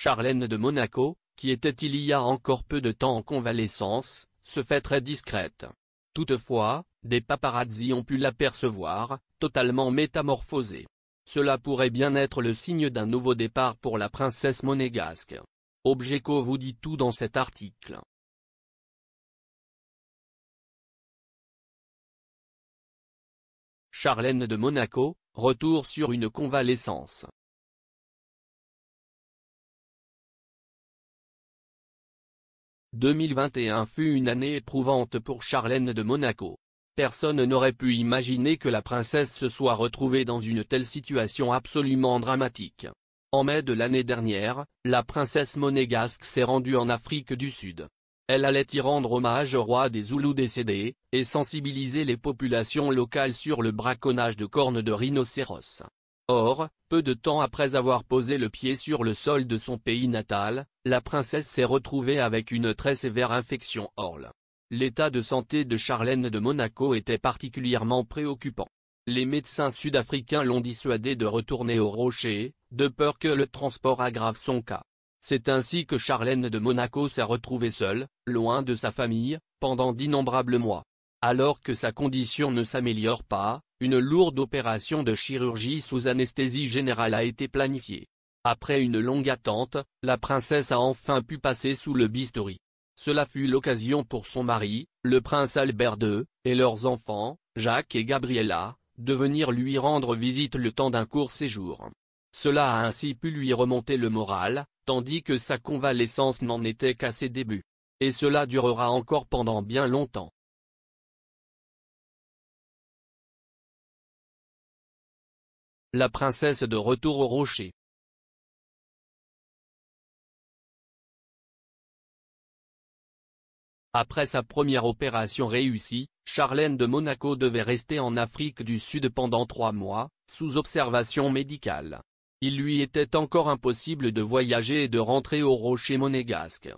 Charlène de Monaco, qui était il y a encore peu de temps en convalescence, se fait très discrète. Toutefois, des paparazzi ont pu l'apercevoir, totalement métamorphosée. Cela pourrait bien être le signe d'un nouveau départ pour la princesse monégasque. Objeco vous dit tout dans cet article. Charlène de Monaco, retour sur une convalescence. 2021 fut une année éprouvante pour Charlène de Monaco. Personne n'aurait pu imaginer que la princesse se soit retrouvée dans une telle situation absolument dramatique. En mai de l'année dernière, la princesse monégasque s'est rendue en Afrique du Sud. Elle allait y rendre hommage au roi des Zoulous décédés, et sensibiliser les populations locales sur le braconnage de cornes de rhinocéros. Or, peu de temps après avoir posé le pied sur le sol de son pays natal, la princesse s'est retrouvée avec une très sévère infection orle. L'état de santé de Charlène de Monaco était particulièrement préoccupant. Les médecins sud-africains l'ont dissuadée de retourner au rocher, de peur que le transport aggrave son cas. C'est ainsi que Charlène de Monaco s'est retrouvée seule, loin de sa famille, pendant d'innombrables mois. Alors que sa condition ne s'améliore pas, une lourde opération de chirurgie sous anesthésie générale a été planifiée. Après une longue attente, la princesse a enfin pu passer sous le bistouri. Cela fut l'occasion pour son mari, le prince Albert II, et leurs enfants, Jacques et Gabriella, de venir lui rendre visite le temps d'un court séjour. Cela a ainsi pu lui remonter le moral, tandis que sa convalescence n'en était qu'à ses débuts. Et cela durera encore pendant bien longtemps. La princesse de retour au rocher. Après sa première opération réussie, Charlène de Monaco devait rester en Afrique du Sud pendant trois mois, sous observation médicale. Il lui était encore impossible de voyager et de rentrer au rocher monégasque.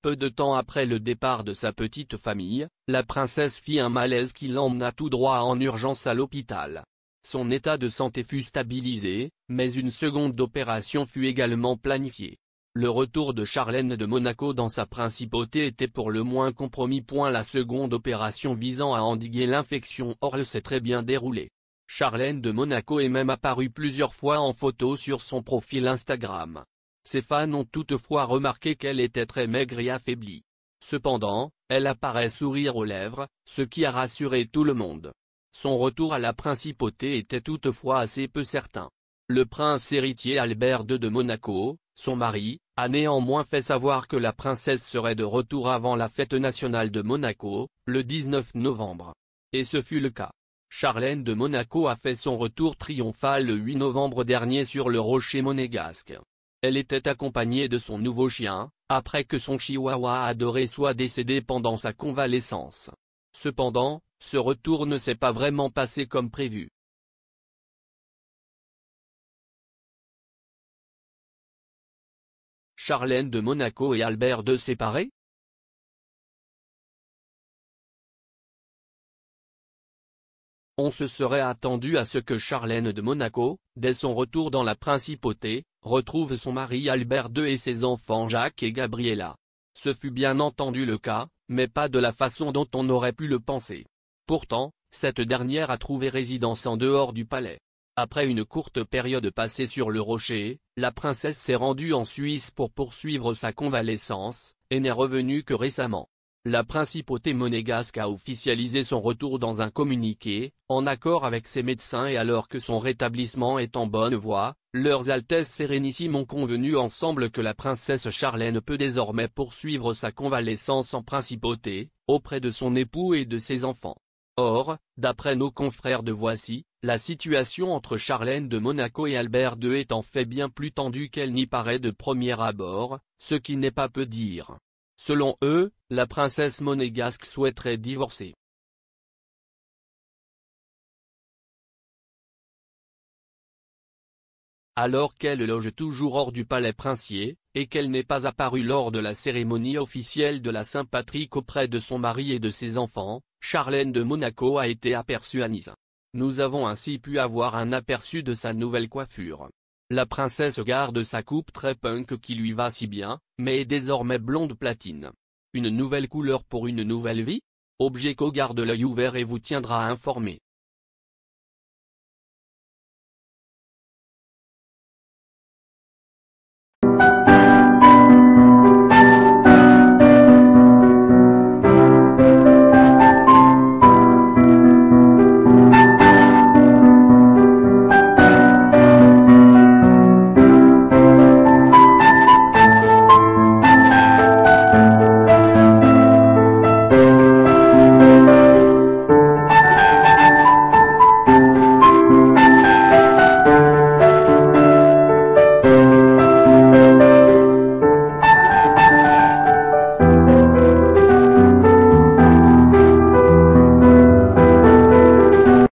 Peu de temps après le départ de sa petite famille, la princesse fit un malaise qui l'emmena tout droit en urgence à l'hôpital. Son état de santé fut stabilisé, mais une seconde opération fut également planifiée. Le retour de Charlène de Monaco dans sa principauté était pour le moins compromis. point. La seconde opération visant à endiguer l'infection Orle s'est très bien déroulée. Charlène de Monaco est même apparue plusieurs fois en photo sur son profil Instagram. Ses fans ont toutefois remarqué qu'elle était très maigre et affaiblie. Cependant, elle apparaît sourire aux lèvres, ce qui a rassuré tout le monde. Son retour à la principauté était toutefois assez peu certain. Le prince héritier Albert II de Monaco, son mari, a néanmoins fait savoir que la princesse serait de retour avant la fête nationale de Monaco, le 19 novembre. Et ce fut le cas. Charlène de Monaco a fait son retour triomphal le 8 novembre dernier sur le rocher monégasque. Elle était accompagnée de son nouveau chien, après que son chihuahua adoré soit décédé pendant sa convalescence. Cependant, ce retour ne s'est pas vraiment passé comme prévu. Charlène de Monaco et Albert II séparés On se serait attendu à ce que Charlène de Monaco, dès son retour dans la principauté, retrouve son mari Albert II et ses enfants Jacques et Gabriella. Ce fut bien entendu le cas, mais pas de la façon dont on aurait pu le penser. Pourtant, cette dernière a trouvé résidence en dehors du palais. Après une courte période passée sur le rocher, la princesse s'est rendue en Suisse pour poursuivre sa convalescence, et n'est revenue que récemment. La principauté monégasque a officialisé son retour dans un communiqué, en accord avec ses médecins et alors que son rétablissement est en bonne voie, leurs Altesses Sérénissimes ont convenu ensemble que la princesse Charlène peut désormais poursuivre sa convalescence en principauté, auprès de son époux et de ses enfants. Or, d'après nos confrères de Voici, la situation entre Charlène de Monaco et Albert II est en fait bien plus tendue qu'elle n'y paraît de premier abord, ce qui n'est pas peu dire. Selon eux, la princesse monégasque souhaiterait divorcer. alors qu'elle loge toujours hors du palais princier, et qu'elle n'est pas apparue lors de la cérémonie officielle de la Saint-Patrick auprès de son mari et de ses enfants, Charlène de Monaco a été aperçue à Nice. Nous avons ainsi pu avoir un aperçu de sa nouvelle coiffure. La princesse garde sa coupe très punk qui lui va si bien, mais est désormais blonde platine. Une nouvelle couleur pour une nouvelle vie Objeco garde l'œil ouvert et vous tiendra informé.